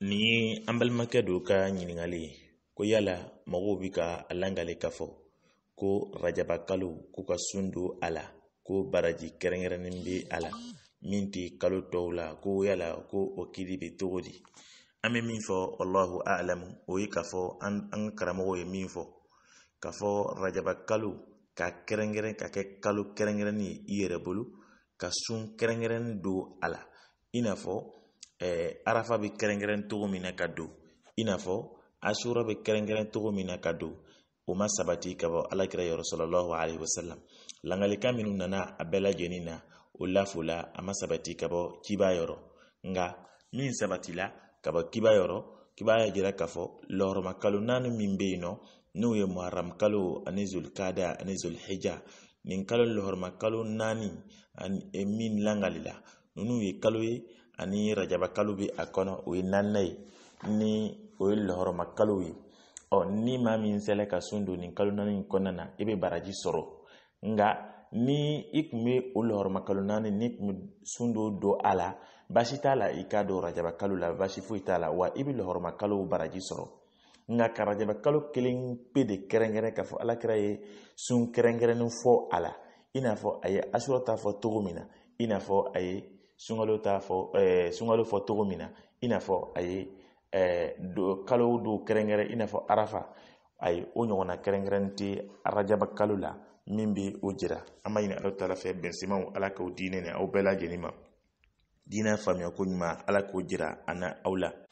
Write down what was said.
ni ye an balimakɛ do ka ɲininkali ko yala mɔgɔw bi ka a langale ka fɔ ko rajabakalo kalo ko ka sun do a la ko baraji kɛrɛnkɛrɛnnin be a la min tɛ kalo tɔw la ko yala ko o kiri bɛ cogo di an be min fɔ allahu alamu o ye k'a fɔ an ka karamɔgɔw ye min fɔ k'a fɔ rajabakalo ka kɛrɛnkɛrɛn ka kɛ kalo kɛrɛnkɛrɛnni ye i yɛrɛ bolo ka sun kɛrɛnkɛrɛnni do a la i n'a fɔ eh, arafa bɛ kɛrɛnkɛrɛn togo min na ka don i n'a fɔ asura bɛ kɛrɛnkɛrɛn cogo min na ka don o ma sabati ka bɔ alakira yɔrɔ sɔlɔlɔhu alayhi wa salam langalikan minnu nana a bɛɛ lajɛlen na o lafola a ma sabati ka bɔ kiba yɔrɔ nka min sabatila ka bɔ kiba yɔrɔ kiba y'a jira k'a fɔ lɔrɔma kalo naani min bɛ yen nɔ n'o ye muharam kalo ani zolikada ani zolihija nin kalo lɔrɔma kalo naani eh, min langalila ninnu ye kalo ye ani rajaba kalo a kɔnɔ o ye naaninan ye ni o ye lahɔrɔma ye ɔ ni maa min sela ka sun don nin kalo naani kɔnɔna na i bɛ baraji sɔrɔ nka ni i tun bɛ o lahɔrɔma naani ni tun bɛ sun dɔ don a la baasi t'a la i k'a don rajaba la baasi foyi t'a la wa i bɛ lahɔrɔma baraji sɔrɔ nka ka rajaba kelen pe de kɛrɛnkɛrɛn k'a fɔ alakira ye sun kɛrɛnkɛrɛnnen fɔ a la i n'a fɔ a ye asura ta fɔ cogo min na i n'a fɔ a ye sunkalo t'a fɔ ɛɛ sunkalo fɔ togo min na i n'a fɔ a ye ɛɛ do kalo do kɛrɛnkɛrɛn i n'a fɔ arafa ayi o ɲɔgɔnna kɛrɛnkɛrɛnni tɛ arajaba kalo la min bɛ o jira an b'a ɲini ala taala fɛ bɛnsenmaw ala k'o diinɛ ni aw bɛɛ lajɛlen ma diinɛ faamuya ko ɲuman ala k'o jira an na aw la